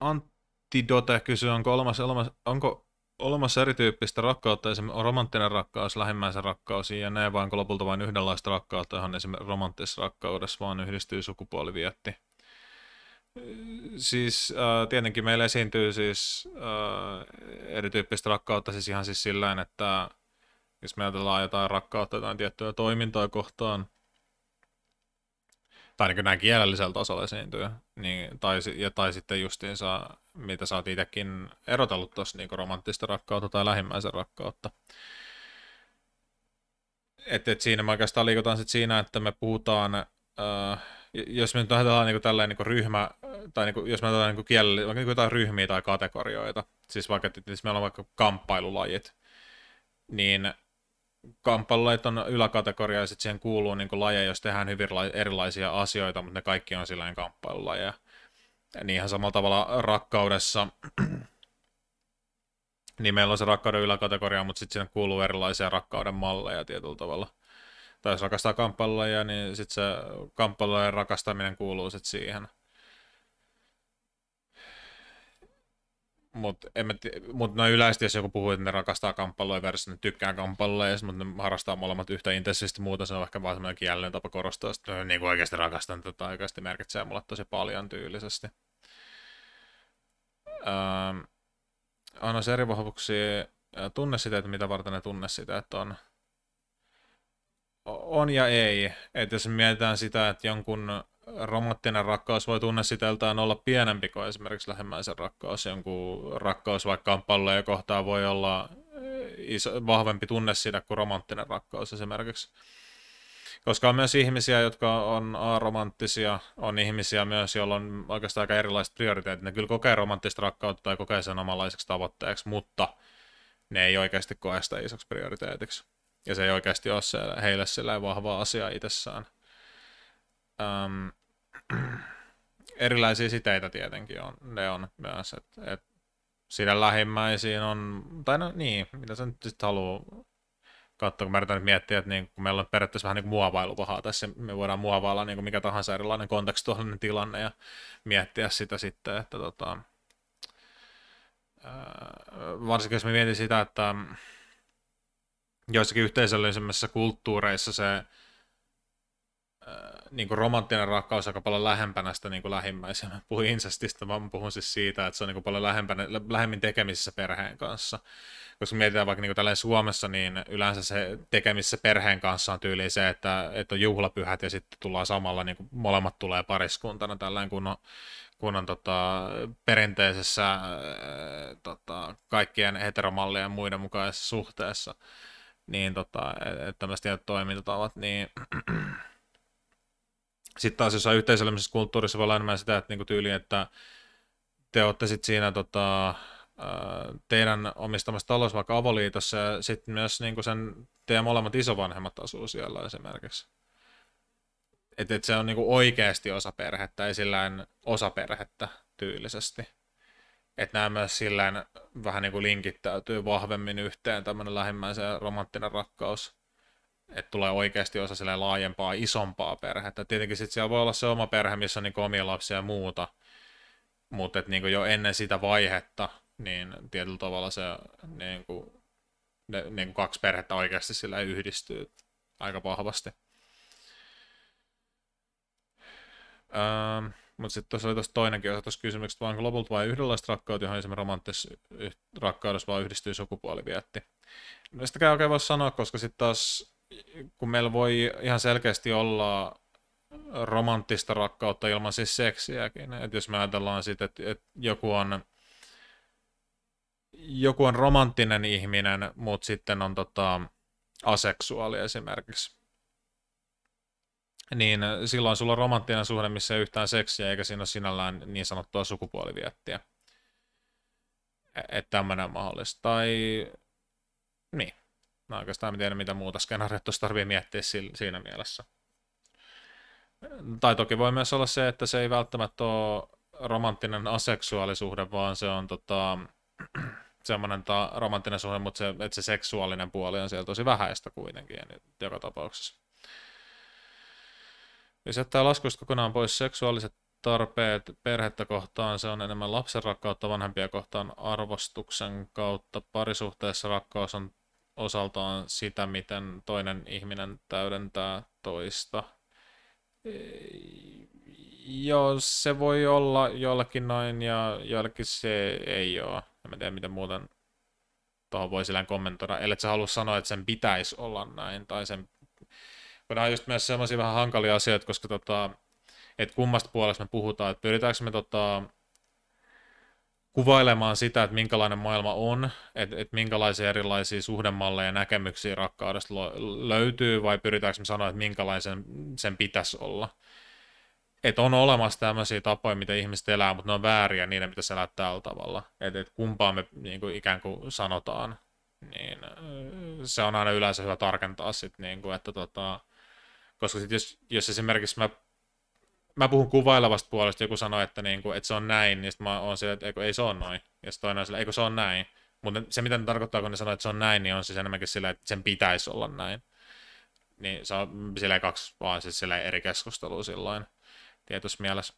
Antti Dote kysyy, onko olemassa, olemassa, onko olemassa erityyppistä rakkautta, esimerkiksi romanttinen rakkaus, lähimmäisen rakkaus ja näin, vai onko lopulta vain yhdenlaista rakkautta, johon esimerkiksi romanttisessa rakkaudessa vaan yhdistyy sukupuolivietti? Siis äh, tietenkin meillä esiintyy siis äh, erityyppistä rakkautta siis ihan siis sillä että jos me ajatellaan jotain rakkautta jotain tiettyä toimintaa kohtaan, tai niin näin kielellisellä tasolla esiintyy, niin, tai, ja, tai sitten justiinsa, mitä sä oot itsekin erotellut tuossa niin romanttista rakkautta tai lähimmäisen rakkautta. Et, et siinä me oikeastaan liikutaan sit siinä, että me puhutaan, äh, jos me nyt ajatellaan niin tälleen niin ryhmä, tai niin kuin, jos me ajatellaan niin kielellä, vaikka niin jotain ryhmiä tai kategorioita, siis vaikka, että siis meillä on vaikka kamppailulajit, niin kampalleet on yläkategoria ja sitten siihen kuuluu niin kuin jos tehdään hyvin erilaisia asioita, mutta ne kaikki on silleen kamppailulajeja. Niin ihan samalla tavalla rakkaudessa, niin meillä on se rakkauden yläkategoria, mutta sitten sinne kuuluu erilaisia rakkauden malleja tietyllä tavalla. Tai jos rakastaa kamppailulajeja, niin sitten se kamppailulajen rakastaminen kuuluu sitten siihen – mutta mut noin yleisesti, jos joku puhuu, että ne rakastaa kamppailua versus ne tykkää kamppailua, mutta ne harrastaa molemmat yhtä intensiivisesti muuta, se on ehkä vaan semmoinen kielinen tapa korostaa, että niin kuin oikeasti rakastan tätä, oikeasti merkitsee mulle tosi paljon tyylisesti. Ähm, anna se eri vahvuuksia äh, tunne sitä, että mitä varten ne tunne sitä, että on. On ja ei. Että jos mietitään sitä, että jonkun romanttinen rakkaus voi tunnesiteltään olla pienempi kuin esimerkiksi lähemmäisen rakkaus. Jonkun rakkaus vaikka palloja kohtaan voi olla eh, iso, vahvempi tunne siitä kuin romanttinen rakkaus esimerkiksi. Koska on myös ihmisiä, jotka on aromanttisia, on ihmisiä myös, joilla on oikeastaan aika erilaiset prioriteetit. Ne kyllä kokee romanttista rakkautta tai kokee sen omanlaiseksi tavoitteeksi, mutta ne ei oikeasti koe sitä isoksi prioriteetiksi. Ja se ei oikeasti ole se, heille vahva asia itsessään äm, erilaisia siteitä tietenkin on, ne on myös, että et siinä lähimmäisiin on, tai no niin, mitä sä nyt sitten haluaa katsoa, kun mä yritän nyt miettiä, että niin, kun meillä on periaatteessa vähän niin kuin muovailupahaa tässä, me voidaan muovailla niin kuin mikä tahansa erilainen kontekstuaalinen tilanne ja miettiä sitä sitten, että tota, varsinkin jos mä mietin sitä, että joissakin yhteisöllisemmissä kulttuureissa se niin kuin romanttinen rakkaus aika paljon lähempänä sitä niin kuin lähimmäisen. Mä puhun insestistä, vaan mä puhun siis siitä, että se on niin kuin paljon lähempänä, lähemmin tekemisissä perheen kanssa. Koska mietitään vaikka niin kuin Suomessa, niin yleensä se tekemisissä perheen kanssa on tyyli se, että, että on juhlapyhät ja sitten tullaan samalla, niin kuin molemmat tulee pariskuntana tällainen kun kun on tota, perinteisessä äh, tota, kaikkien heteromallien ja muiden mukaisessa suhteessa. Niin tota, että et tämmöiset toimintatavat, niin sitten taas jossain yhteisöllisessä kulttuurissa voi olla enemmän sitä, että niinku tyyli, että te olette sitten siinä tota, teidän omistamassa talossa vaikka avoliitossa ja sitten myös niinku sen teidän molemmat isovanhemmat asuu siellä esimerkiksi. Että et se on niinku oikeasti osa perhettä, ei sillä osa perhettä tyylisesti. Että nämä myös sillä vähän niinku linkittäytyy vahvemmin yhteen, tämmöinen lähimmäisen romanttinen rakkaus että tulee oikeasti osa sille laajempaa, isompaa perhettä. Tietenkin sitten siellä voi olla se oma perhe, missä on niin omia lapsia ja muuta, mutta niin jo ennen sitä vaihetta, niin tietyllä tavalla se niin kuin, ne, niin kuin kaksi perhettä oikeasti sillä yhdistyy aika vahvasti. Ähm, mutta sitten tuossa oli tuossa toinenkin osa tuossa kysymyksestä, vaan lopulta vain yhdenlaista rakkautta, johon esimerkiksi romanttisessa rakkaudessa vaan yhdistyy sukupuolivietti. No sitäkään oikein voi sanoa, koska sitten taas kun meillä voi ihan selkeästi olla romanttista rakkautta ilman siis seksiäkin. Et jos me ajatellaan sitä, että et joku on joku on romanttinen ihminen, mutta sitten on tota, aseksuaali esimerkiksi. Niin silloin sulla on romanttinen suhde, missä ei yhtään seksiä, eikä siinä ole sinällään niin sanottua sukupuoliviettiä. E, että tämmöinen mahdollista. Tai niin. Mä oikeastaan en tiedä, mitä muuta skenaariot tuossa tarvii miettiä siinä mielessä. Tai toki voi myös olla se, että se ei välttämättä ole romanttinen aseksuaalisuhde, vaan se on tota, semmoinen ta, romanttinen suhde, mutta se, että se seksuaalinen puoli on siellä tosi vähäistä kuitenkin joka tapauksessa. Jos jättää laskuista kokonaan pois seksuaaliset tarpeet perhettä kohtaan, se on enemmän lapsen rakkautta vanhempia kohtaan arvostuksen kautta. Parisuhteessa rakkaus on osaltaan sitä, miten toinen ihminen täydentää toista. E, joo, se voi olla jollakin noin ja jollakin se ei ole. En mä tiedä, miten muuten tuohon voi sillä kommentoida. et sä halua sanoa, että sen pitäisi olla näin. Tai sen... Kun nämä on just myös sellaisia vähän hankalia asioita, koska tota, että kummasta puolesta me puhutaan, että pyritäänkö me tota, kuvailemaan sitä, että minkälainen maailma on, että, että minkälaisia erilaisia suhdemalleja ja näkemyksiä rakkaudesta löytyy, vai pyritäänkö me sanoa, että minkälaisen sen pitäisi olla. Että on olemassa tämmöisiä tapoja, mitä ihmiset elää, mutta ne on vääriä, niin ne pitäisi elää tällä tavalla. Että et kumpaa me niin kuin, ikään kuin sanotaan, niin äh, se on aina yleensä hyvä tarkentaa sitten, niin kuin, että tota, koska sit jos, jos esimerkiksi mä mä puhun kuvailevasta puolesta, joku sanoi, että, niin kuin, että se on näin, niin sitten mä oon sillä, että ei se on noin. Ja sitten toinen on sillä, eikö se on näin. Mutta se, mitä ne tarkoittaa, kun ne sanoo, että se on näin, niin on siis enemmänkin sillä, että sen pitäisi olla näin. Niin se on sillä kaksi vaan siis sillä eri keskustelua silloin tietyssä mielessä.